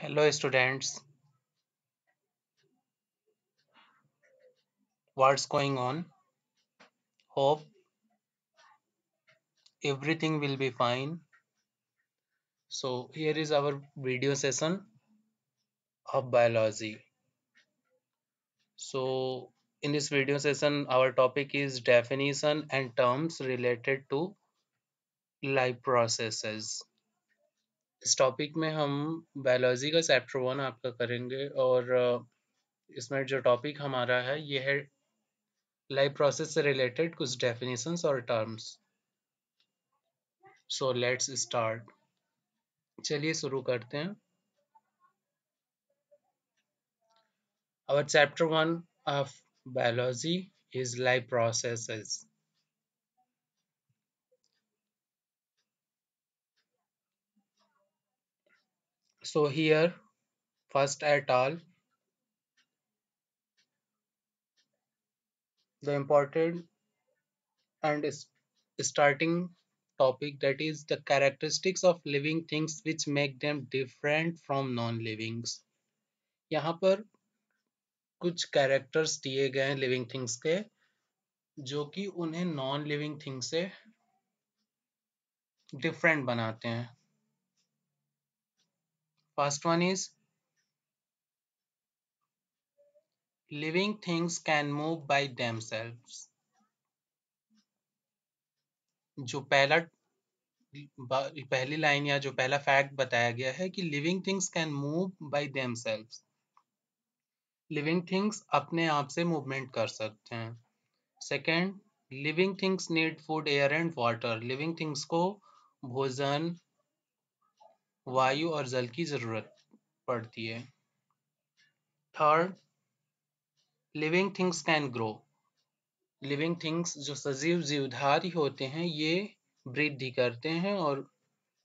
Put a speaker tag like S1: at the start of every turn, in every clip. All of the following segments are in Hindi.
S1: hello students what's going on hope everything will be fine so here is our video session of biology so in this video session our topic is definition and terms related to life processes इस टॉपिक में हम बायोलॉजी का चैप्टर वन आपका करेंगे और इसमें जो टॉपिक हमारा है ये है लाइफ प्रोसेस से रिलेटेड कुछ डेफिनेशंस और टर्म्स सो लेट्स स्टार्ट चलिए शुरू करते हैं our chapter one of biology is life processes so here first at all the important and is starting topic that is the characteristics of living things which make them different from non-livings यहाँ पर कुछ कैरेक्टर्स दिए गए हैं लिविंग थिंग्स के जो कि उन्हें नॉन लिविंग थिंग से डिफरेंट बनाते हैं First one is living things can move by themselves. जो पहला पहली लाइन या जो पहला फैक्ट बताया गया है कि living things can move by themselves living things अपने आप से मूवमेंट कर सकते हैं second living things need food air and water living things को भोजन वायु और जल की जरूरत पड़ती है third living things can grow living things जो सजीव जीवधारी होते हैं ये वृद्धि करते हैं और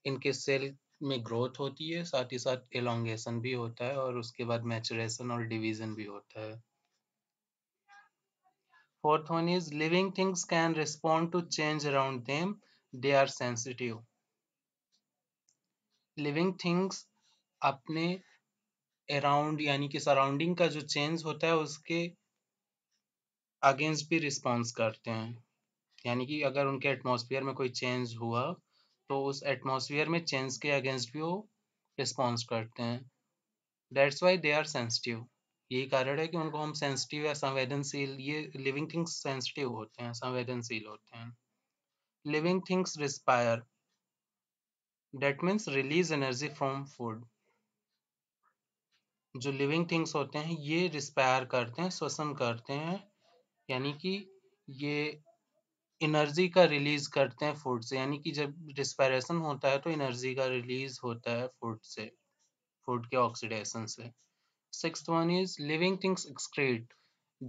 S1: इनके सेल में ग्रोथ होती है साथ ही साथ एलोंगेशन भी होता है और उसके बाद मैचुरेशन और डिवीजन भी होता है fourth one is living things can respond to change around them they are sensitive living things अपने अराउंड यानी कि सराउंडिंग का जो चेंज होता है उसके अगेंस्ट भी रिस्पॉन्स करते हैं यानी कि अगर उनके एटमोसफियर में कोई चेंज हुआ तो उस एटमोसफियर में चेंज के अगेंस्ट भी वो रिस्पॉन्स करते हैं that's why they are sensitive यही कारण है कि उनको हम सेंसिटिव या संवेदनशील ये लिविंग थिंग्स सेंसिटिव होते हैं संवेदनशील होते हैं living things respire that means release energy from food जो लिविंग थिंग्स होते हैं ये रिस्पायर करते हैं श्वसन करते हैं यानी कि ये एनर्जी का रिलीज करते हैं फूड से यानी कि जब रिस्पायरेशन होता है तो एनर्जी का रिलीज होता है फूड से फूड के ऑक्सीडेशन से six one is living things excrete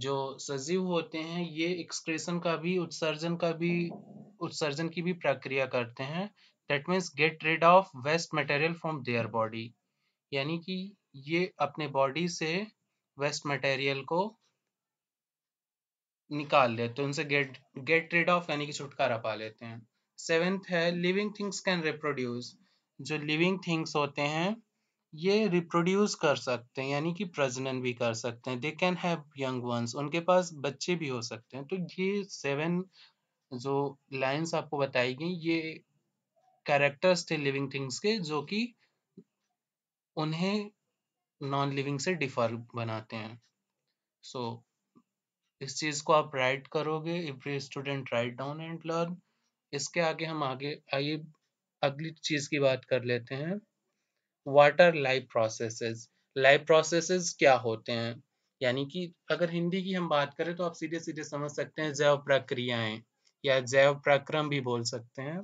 S1: जो सजीव होते हैं ये एक्सक्रेशन का भी उत्सर्जन का भी उत्सर्जन की भी प्रक्रिया करते हैं that means get rid of waste material from their body यानी कि ये अपने बॉडी से वेस्ट मटेरियल को निकाल लेते हैं उनसे गेट गेट रेड ऑफ यानी कि छुटकारा पा लेते हैं सेवेंथ है लिविंग थिंग्स कैन रिप्रोड्यूस जो लिविंग थिंग्स होते हैं ये रिप्रोड्यूस कर सकते हैं यानी कि प्रजनन भी कर सकते हैं they can have young ones उनके पास बच्चे भी हो सकते हैं तो ये सेवन जो लाइंस आपको बताई गई ये कैरेक्टर्स थे लिविंग थिंग्स के जो कि उन्हें नॉन लिविंग से डिफर बनाते हैं सो so, इस चीज को आप राइट करोगे every student write down and learn इसके आगे हम आगे आइए अगली चीज की बात कर लेते हैं our life processes life processes क्या होते हैं यानी कि अगर हिंदी की हम बात करें तो आप सीधे सीधे समझ सकते हैं जैव प्रक्रियाएं या जैव प्रक्रम भी बोल सकते हैं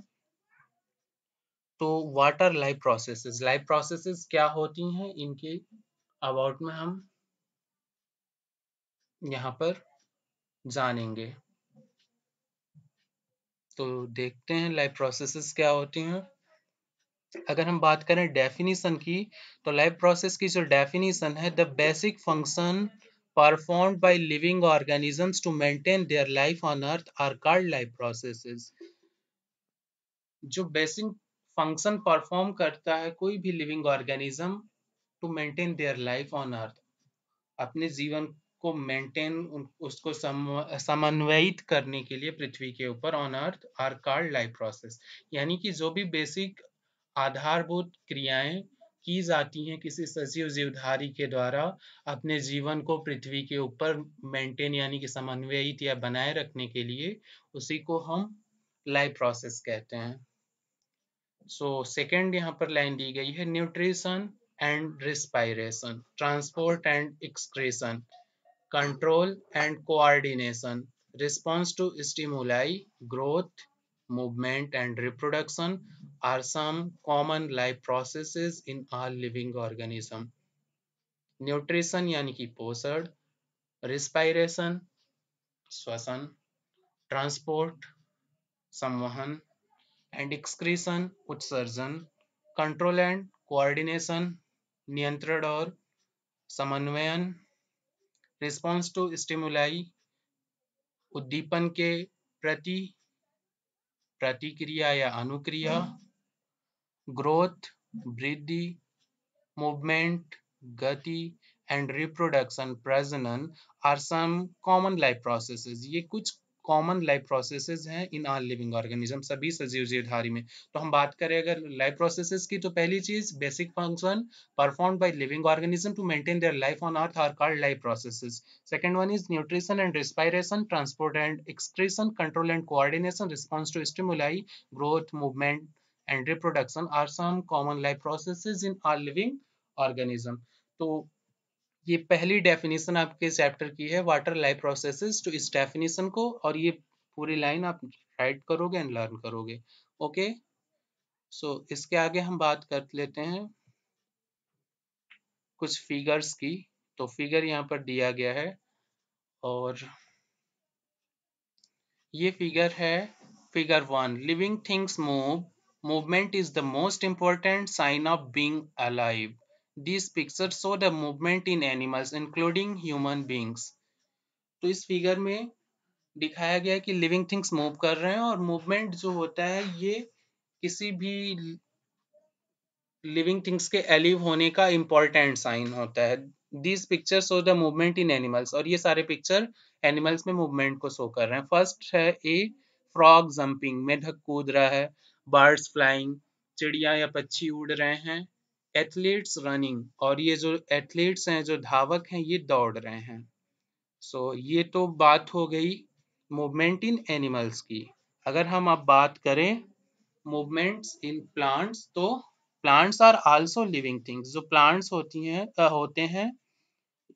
S1: तो what are life processes life processes क्या होती हैं इनके अबाउट में हम यहाँ पर जानेंगे तो देखते हैं लाइफ प्रोसेसेस क्या होती हैं अगर हम बात करें डेफिनेशन की तो लाइफ प्रोसेस की जो डेफिनेशन है the basic function perform by living organisms to maintain their life on earth are called life processes जो बेसिक फंक्शन परफॉर्म करता है कोई भी living organism to maintain their life on earth अपने जीवन को मेंटेन उसको समन्वयित करने के लिए पृथ्वी के ऊपर on earth are called life process यानी कि जो भी बेसिक आधारभूत क्रियाएं की जाती हैं किसी सजीव जीवधारी के द्वारा अपने जीवन को पृथ्वी के ऊपर मेंटेन यानी कि समन्वयित या बनाए रखने के लिए उसी को हम लाइफ प्रोसेस कहते हैं सो सेकेंड यहाँ पर लाइन दी गई है nutrition and respiration transport and excretion control and coordination response to stimuli growth movement and reproduction are some common life process in our living organism nutrition यानी कि पोषण रिस्पायरेशन श्वसन ट्रांसपोर्ट संवहन एंड एक्सक्रीशन उत्सर्जन कंट्रोल एंड कोऑर्डिनेशन नियंत्रण और समन्वयन रिस्पॉन्स टू स्टिमुलाई उद्दीपन के प्रति प्रतिक्रिया या अनुक्रिया ग्रोथ वृद्धि मूवमेंट गति एंड रिप्रोडक्शन प्रजनन are some common life processes ये कुछ कॉमन लाइफ प्रोसेसेस हैं इन ऑल लिविंग ऑर्गेनिज्म सभी सजीव जीवधारी में तो हम बात करें अगर लाइफ प्रोसेसेस की तो पहली चीज basic function perform by living organism to maintain their life on earth are called life processes second one is nutrition and respiration transport and excretion control and coordination response to stimuli growth movement and reproduction are some common life processes in all living organism तो ये पहली डेफिनेशन आपके चैप्टर की है वाटर लाइफ प्रोसेसेस तो इस डेफिनेशन को और ये पूरी लाइन आप राइट करोगे एंड लर्न करोगे ओके सो so, इसके आगे हम बात कर लेते हैं कुछ फिगर्स की तो फिगर यहाँ पर दिया गया है और ये फिगर है figure one living things move movement is the most important sign of being alive this picture show the movement in animals including human beings तो इस फिगर में दिखाया गया है कि लिविंग थिंग्स मूव कर रहे हैं और मूवमेंट जो होता है ये किसी भी लिविंग थिंग्स के एलिव होने का इम्पोर्टेंट साइन होता है this picture show the movement in animals और ये सारे पिक्चर एनिमल्स में मूवमेंट को शो कर रहे हैं फर्स्ट है ए फ्रॉग जंपिंग मेढक कूद रहा है बर्ड्स फ्लाइंग चिड़िया या पक्षी उड़ रहे हैं एथलीट्स रनिंग और ये जो एथलीट्स हैं जो धावक हैं ये दौड़ रहे हैं सो so, ये तो बात हो गई मूवमेंट इन एनिमल्स की अगर हम अब बात करें मूवमेंट्स इन प्लांट्स तो plants are also living things जो प्लांट्स होती हैं होते हैं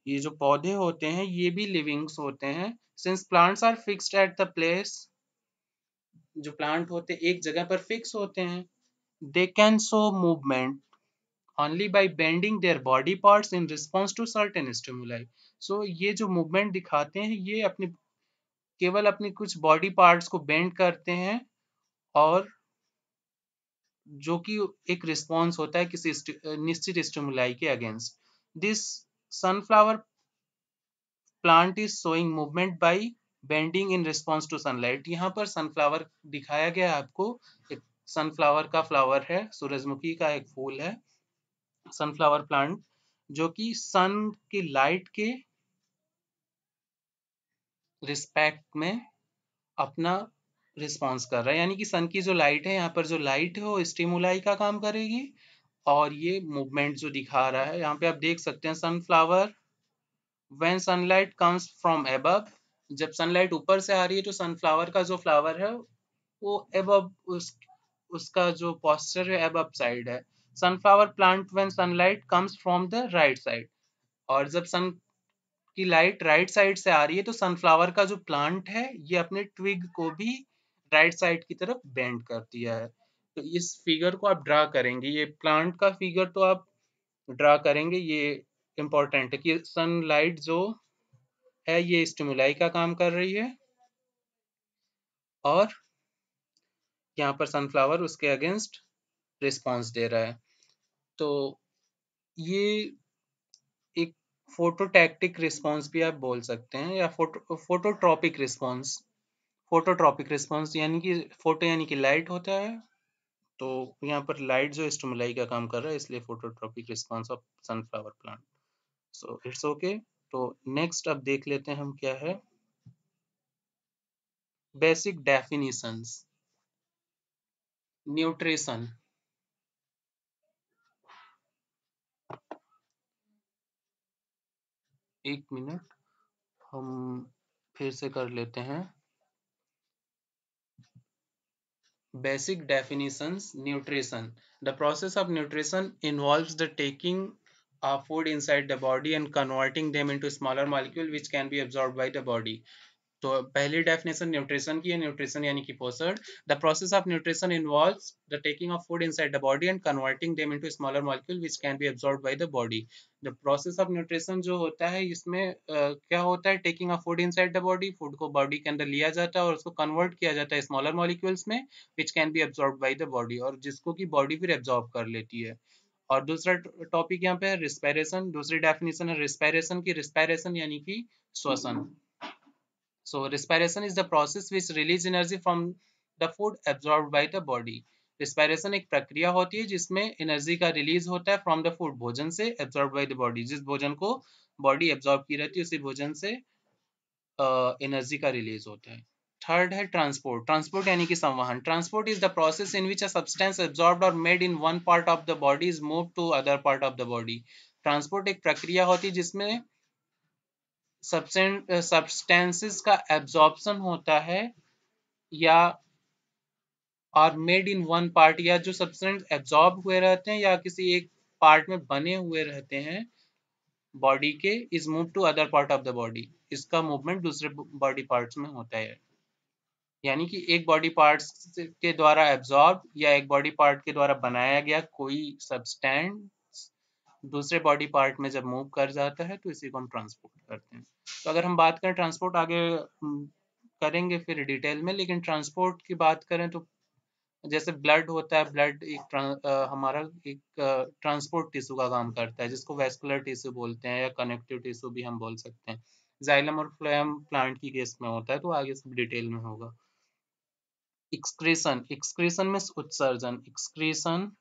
S1: ये जो पौधे होते हैं ये भी लिविंग्स होते हैं since plants are fixed at the place जो प्लांट होते एक जगह पर फिक्स होते हैं they can show movement only by bending their body parts in response to certain stimuli. So ये जो मूवमेंट दिखाते हैं ये अपने केवल अपने कुछ बॉडी पार्ट्स को बेंड करते हैं और जो कि एक रिस्पॉन्स होता है किसी निश्चित स्टिमुलाई के against this sunflower plant is showing movement by bending in response to sunlight यहाँ पर सनफ्लावर दिखाया गया है आपको एक सनफ्लावर का फ्लावर है सूरजमुखी का एक फूल है सनफ्लावर प्लांट जो कि सन की लाइट के रिस्पेक्ट में अपना रिस्पॉन्स कर रहा है यानी कि सन की जो लाइट है यहाँ पर जो लाइट है वो स्टिमुलाई का काम करेगी और ये मूवमेंट जो दिखा रहा है यहाँ पे आप देख सकते हैं sunflower when sunlight comes from एब जब सनलाइट ऊपर से आ रही है तो सनफ्लावर का जो फ्लावर है वो एब उस, उसका जो पॉस्चर है एब साइड है sunflower plant when sunlight comes from the right side और जब सन की लाइट राइट साइड से आ रही है तो सनफ्लावर का जो प्लांट है ये अपने ट्विग को भी राइट साइड की तरफ बेंड कर दिया है तो इस फिगर को आप ड्रा करेंगे ये प्लांट का फिगर तो आप ड्रा करेंगे ये इम्पोर्टेंट है कि सनलाइट जो है ये स्टिमुलाई का काम कर रही है और यहाँ पर सनफ्लावर उसके अगेंस्ट रिस्पॉन्स दे रहा है तो ये एक फोटोटैक्टिक रिस्पॉन्स भी आप बोल सकते हैं या photo phototropic response phototropic response यानी कि फोटो यानी कि लाइट होता है तो यहाँ पर लाइट जो स्टमलाई का काम कर रहा है इसलिए phototropic response of sunflower plant so it's okay तो नेक्स्ट अब देख लेते हैं हम क्या है बेसिक डेफिनेशंस न्यूट्रिशन एक मिनट हम फिर से कर लेते हैं basic definition nutrition the process of nutrition involve the taking food inside the body and converting them smaller molecule which can be absorb by the body तो पहली डेफिनेशन न्यूट्रिशन की है न्यूट्रिशन यानी कि पोषण the process of nutrition involves the taking of food inside the body and converting them into smaller molecule which can be absorb by the body the process of nutrition जो होता है इसमें uh, क्या होता है taking of food inside the body food को बॉडी के अंदर लिया जाता है और उसको कन्वर्ट किया जाता है स्मॉलर मॉलिक्यूल्स में which can be absorb by the body और जिसको की बॉडी फिर अब्सॉर्ब कर लेती है और दूसरा टॉपिक यहाँ पे है रिस्पायरेशन दूसरी डेफिनेशन है रिस्पायरेशन की रिस्पायरेशन यानी कि श्वसन So respiration is the process which release energy from the food absorbed by the body. Respiration एक प्रक्रिया होती है जिसमें एनर्जी का रिलीज होता है फ्रॉम द फूड भोजन से एब्जॉर्ब बाय द बॉडी जिस भोजन को बॉडी एब्जॉर्ब की रहती है उसी भोजन से एनर्जी का रिलीज होता है थर्ड है ट्रांसपोर्ट ट्रांसपोर्ट यानी कि संवहन transport is the process in which a absorb or made in one part of the body is move to other part of the body transport एक प्रक्रिया होती है जिसमें सब्सटेंसेस uh, का एब्जॉर्बन होता है या और मेड इन वन पार्ट या जो सब्सटेंस एब्जॉर्ब हुए रहते हैं या किसी एक पार्ट में बने हुए रहते हैं बॉडी के is move to other part of the body इसका मूवमेंट दूसरे बॉडी पार्ट्स में होता है यानी कि एक बॉडी पार्ट्स के द्वारा एब्जॉर्ब या एक बॉडी पार्ट के द्वारा बनाया गया कोई सब्सटेंस दूसरे बॉडी पार्ट में जब मूव कर जाता है तो इसी को हम ट्रांसपोर्ट करते हैं तो अगर हम बात करें ट्रांसपोर्ट आगे करेंगे फिर डिटेल में लेकिन ट्रांसपोर्ट की बात करें तो जैसे ब्लड होता है ब्लड एक आ, हमारा एक ट्रांसपोर्ट टिश्यू का काम करता है जिसको वेस्कुलर टिश्यू बोलते हैं या कनेक्टिव टिश्यू भी हम बोल सकते हैं जाइलम और फ्लोएम प्लांट की केस में होता है तो आगे सब डिटेल में होगा एक्सक्रीशन एक्सक्रीशन में उत्सर्जन excretion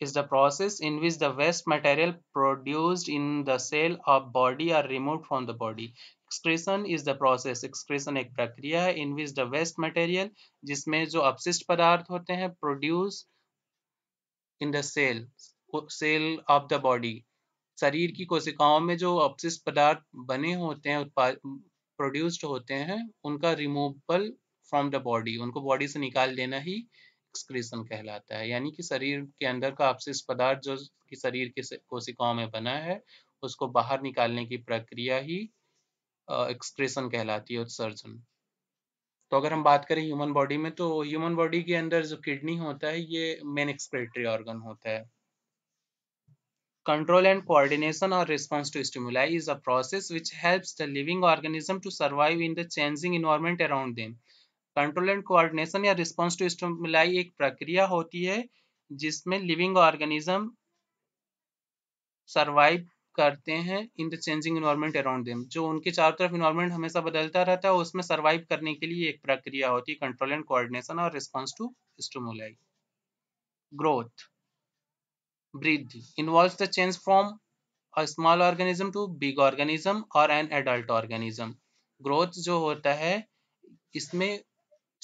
S1: is the process in which the waste material produced in the cell of body are removed from the body excretion is the process excretion ek prakriya hai in which the waste material jisme jo apshisht padarth hote hain produce in the cell cell of the body शरीर की कोशिकाओं में जो अपशिष्ट पदार्थ बने होते हैं उत्पाद प्रोड्यूस्ड होते हैं उनका रिमूवल फ्रॉम द बॉडी उनको बॉडी से निकाल देना ही एक्सक्रीशन कहलाता है यानी कि शरीर के अंदर का अपशिष्ट पदार्थ जो कि शरीर के कोशिकाओं में बना है उसको बाहर निकालने की प्रक्रिया ही एक्सक्रीसन कहलाती है उत्सर्जन तो अगर हम बात करें ह्यूमन बॉडी में तो ह्यूमन बॉडी के अंदर जो किडनी होता है ये मेन एक्सक्रेटरी ऑर्गन होता है कंट्रोल एंड कोऑर्डिनेशन और response to stimuli is a process which helps the living organism to survive in the changing environment around them control and coordination या रिस्पॉन्स टू स्टमुलाई एक प्रक्रिया होती है जिसमें लिविंग ऑर्गेनिज्म सरवाइव करते हैं in the changing environment around them जो उनके चारों तरफ इन्वायरमेंट हमेशा बदलता रहता है उसमें सरवाइव करने के लिए एक प्रक्रिया होती है कंट्रोल एंड कोऑर्डिनेशन और रिस्पॉन्स टू स्टमुलाई ग्रोथ वृद्धि involve the change from a small organism to big organism और एन एडल्ट ऑर्गेनिज्म ग्रोथ जो होता है इसमें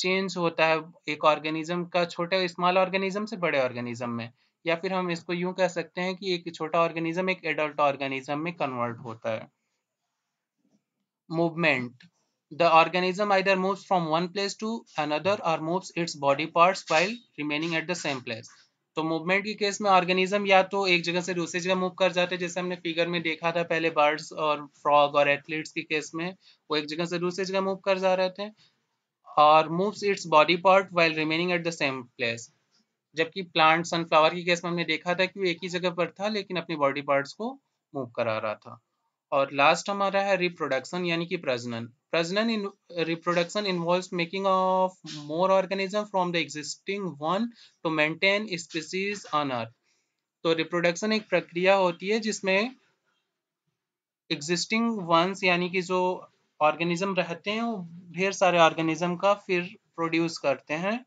S1: चेंज होता है एक ऑर्गेनिज्म का छोटे स्मॉल ऑर्गेनिज्म से बड़े ऑर्गेनिज्म में या फिर हम इसको यूं कह सकते हैं कि एक छोटा ऑर्गेनिज्म एक एडल्ट ऑर्गेनिज्म में कन्वर्ट होता है movement the organism either moves from one place to another or moves its body parts while remaining at the same place तो मूवमेंट के केस में ऑर्गेनिज्म या तो एक जगह से दूसरी जगह मूव कर जाते हैं जैसे हमने फिगर में देखा था पहले बर्ड्स और फ्रॉग और एथलीट्स के केस में वो एक जगह से दूसरी जगह मूव कर जा रहे थे और moves its body part while remaining at the same place जबकि प्लांट सनफ्लावर की केस में हमने देखा था कि वो एक ही जगह पर था लेकिन अपने बॉडी पार्ट्स को मूव करा रहा था और लास्ट हमारा है रिप्रोडक्शन यानी कि प्रजनन प्रजनन इन reproduction involve making of more organism from the existing one to maintain species on earth तो रिप्रोडक्शन एक प्रक्रिया होती है जिसमें एग्जिस्टिंग वंस यानी कि जो ऑर्गेनिज्म रहते हैं ढेर सारे ऑर्गेनिज्म का फिर प्रोड्यूस करते हैं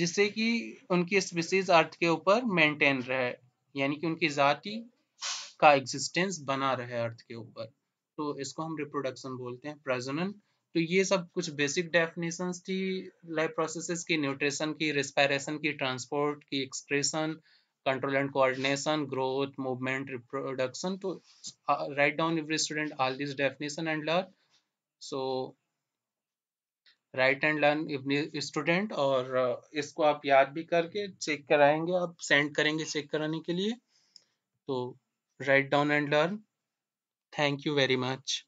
S1: जिससे कि उनकी स्पीसीज अर्थ के ऊपर मेंटेन रहे यानी कि उनकी जाति का एग्जिस्टेंस बना रहे अर्थ के ऊपर तो इसको हम रिप्रोडक्शन बोलते हैं प्रजनन तो ये सब कुछ बेसिक डेफिनेशंस थी लाइफ प्रोसेसेस की न्यूट्रिशन की रिस्पायरेशन की ट्रांसपोर्ट की excretion control and coordination growth movement reproduction to uh, write down every student all these definition and learn so write and learn student और इसको आप याद भी करके चेक कराएंगे आप सेंड करेंगे चेक कराने के लिए तो write down and learn thank you very much